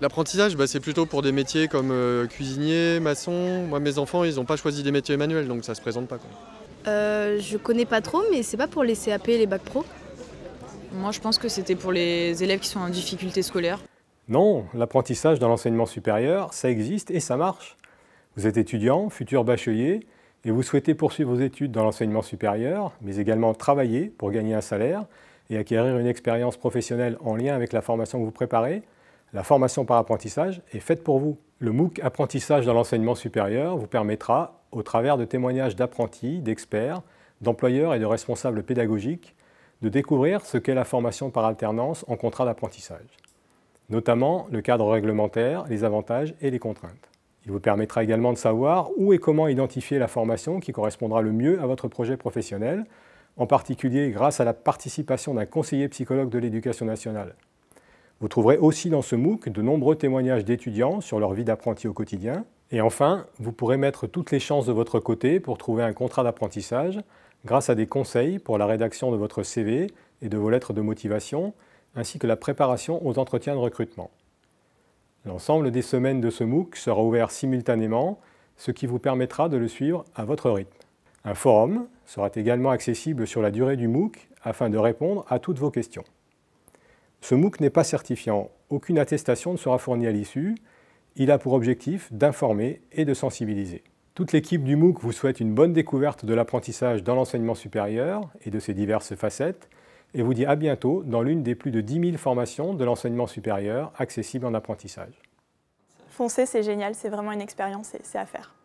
L'apprentissage, bah, c'est plutôt pour des métiers comme euh, cuisinier, maçon. Moi, mes enfants, ils n'ont pas choisi des métiers manuels, donc ça se présente pas. Je euh, ne je connais pas trop, mais c'est pas pour les CAP et les bacs pro. Moi, je pense que c'était pour les élèves qui sont en difficulté scolaire. Non, l'apprentissage dans l'enseignement supérieur, ça existe et ça marche. Vous êtes étudiant, futur bachelier, et vous souhaitez poursuivre vos études dans l'enseignement supérieur, mais également travailler pour gagner un salaire et acquérir une expérience professionnelle en lien avec la formation que vous préparez. La formation par apprentissage est faite pour vous. Le MOOC Apprentissage dans l'enseignement supérieur vous permettra, au travers de témoignages d'apprentis, d'experts, d'employeurs et de responsables pédagogiques, de découvrir ce qu'est la formation par alternance en contrat d'apprentissage, notamment le cadre réglementaire, les avantages et les contraintes. Il vous permettra également de savoir où et comment identifier la formation qui correspondra le mieux à votre projet professionnel, en particulier grâce à la participation d'un conseiller psychologue de l'éducation nationale vous trouverez aussi dans ce MOOC de nombreux témoignages d'étudiants sur leur vie d'apprenti au quotidien. Et enfin, vous pourrez mettre toutes les chances de votre côté pour trouver un contrat d'apprentissage grâce à des conseils pour la rédaction de votre CV et de vos lettres de motivation, ainsi que la préparation aux entretiens de recrutement. L'ensemble des semaines de ce MOOC sera ouvert simultanément, ce qui vous permettra de le suivre à votre rythme. Un forum sera également accessible sur la durée du MOOC afin de répondre à toutes vos questions. Ce MOOC n'est pas certifiant, aucune attestation ne sera fournie à l'issue. Il a pour objectif d'informer et de sensibiliser. Toute l'équipe du MOOC vous souhaite une bonne découverte de l'apprentissage dans l'enseignement supérieur et de ses diverses facettes, et vous dit à bientôt dans l'une des plus de 10 000 formations de l'enseignement supérieur accessibles en apprentissage. Foncez, c'est génial, c'est vraiment une expérience et c'est à faire.